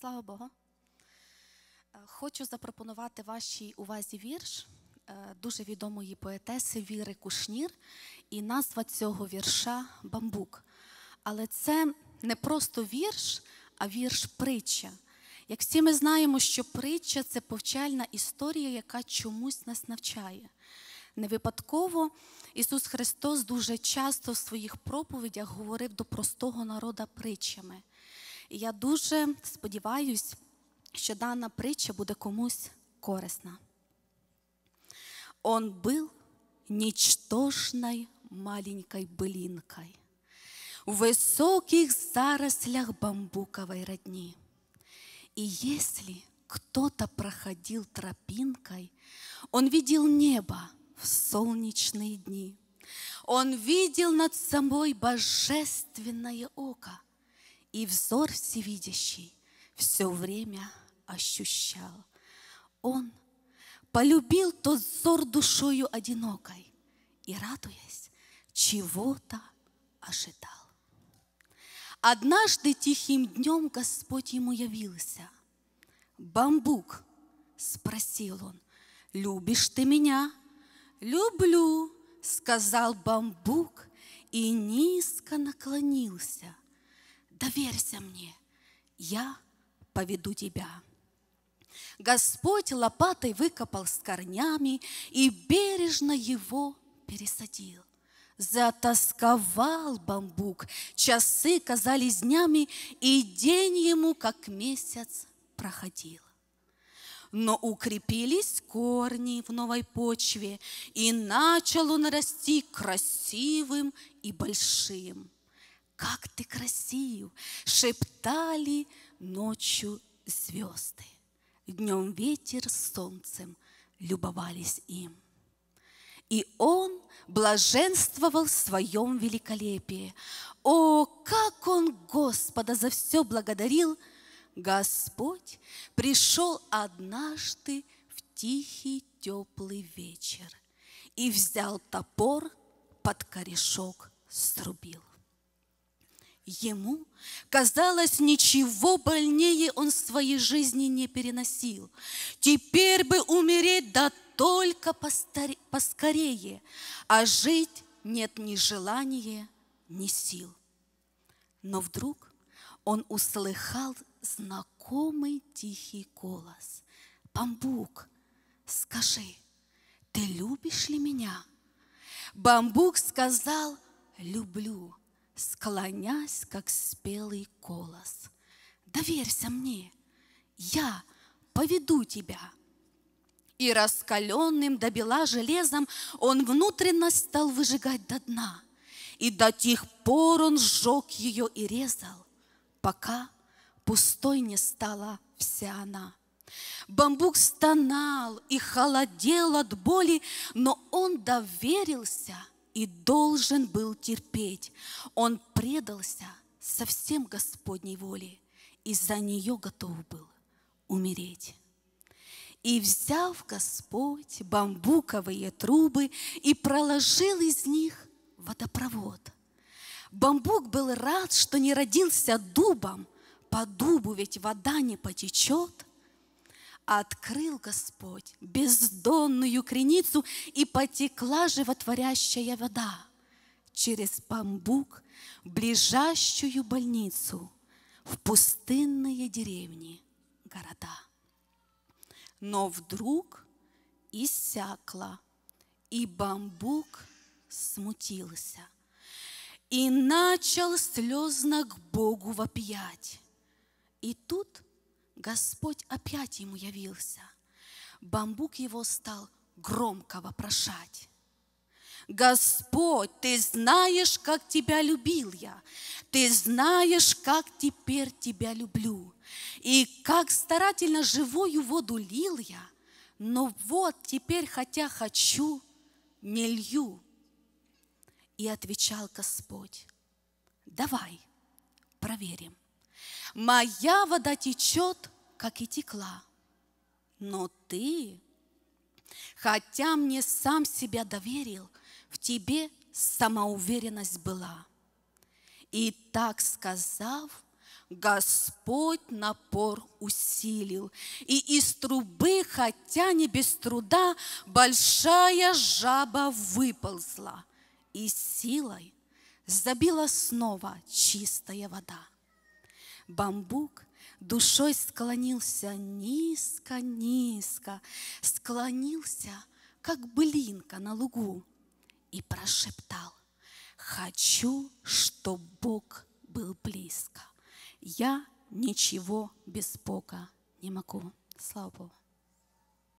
Слава Богу. Е, хочу запропонувати вашій увазі вірш е, дуже відомої поетеси Віри Кушнір, і назва цього вірша Бамбук. Але це не просто вірш, а вірш притча. Як всі ми знаємо, що притча це повчальна історія, яка чомусь нас навчає. Не випадково Ісус Христос дуже часто в своїх проповідях говорив до простого народа притчами. І я дуже сподіваюся, що дана притча буде комусь корисна. Он был ничтожной маленькой былинкой в высоких зарослях бамбуковой родни. И если кто-то проходил тропинкой, он видел небо в солнечные дни. Он видел над собой божественное око – и взор всевидящий все время ощущал. Он полюбил тот взор душою одинокой и, радуясь, чего-то ожидал. Однажды тихим днем Господь ему явился. «Бамбук!» — спросил он. «Любишь ты меня?» «Люблю!» — сказал бамбук и низко наклонился — доверься мне, я поведу тебя. Господь лопатой выкопал с корнями и бережно его пересадил. Затасковал бамбук, часы казались днями, и день ему, как месяц, проходил. Но укрепились корни в новой почве, и начал он расти красивым и большим – как ты красив!» Шептали ночью звезды. Днем ветер с солнцем любовались им. И он блаженствовал в своем великолепии. О, как он Господа за все благодарил! Господь пришел однажды в тихий теплый вечер и взял топор под корешок струбил ему, казалось, ничего больнее он в своей жизни не переносил. Теперь бы умереть, да только поскорее, а жить нет ни желания, ни сил. Но вдруг он услыхал знакомый тихий голос. «Бамбук, скажи, ты любишь ли меня?» Бамбук сказал «люблю» склонясь, как спелый колос. Доверься мне, я поведу тебя. И раскаленным до бела железом он внутренность стал выжигать до дна. И до тех пор он сжег ее и резал, пока пустой не стала вся она. Бамбук стонал и холодел от боли, но он доверился – и должен был терпеть. Он предался совсем Господней воле и за нее готов был умереть. И взяв Господь бамбуковые трубы и проложил из них водопровод. Бамбук был рад, что не родился дубом, по дубу ведь вода не потечет открыл Господь бездонную креницу, и потекла животворящая вода через бамбук в ближащую больницу в пустынные деревни, города. Но вдруг иссякла, и бамбук смутился, и начал слезно к Богу вопиять. И тут – Господь опять ему явился. Бамбук его стал громко вопрошать. Господь, ты знаешь, как тебя любил я, ты знаешь, как теперь тебя люблю, и как старательно живую воду лил я, но вот теперь, хотя хочу, не лью. И отвечал Господь, давай проверим. Моя вода течет, как и текла, но ты, хотя мне сам себя доверил, в тебе самоуверенность была. И так сказав, Господь напор усилил, и из трубы, хотя не без труда, большая жаба выползла, и силой забила снова чистая вода бамбук душой склонился низко-низко, склонился, как блинка на лугу, и прошептал, «Хочу, чтоб Бог был близко. Я ничего без Бога не могу». Слава Богу.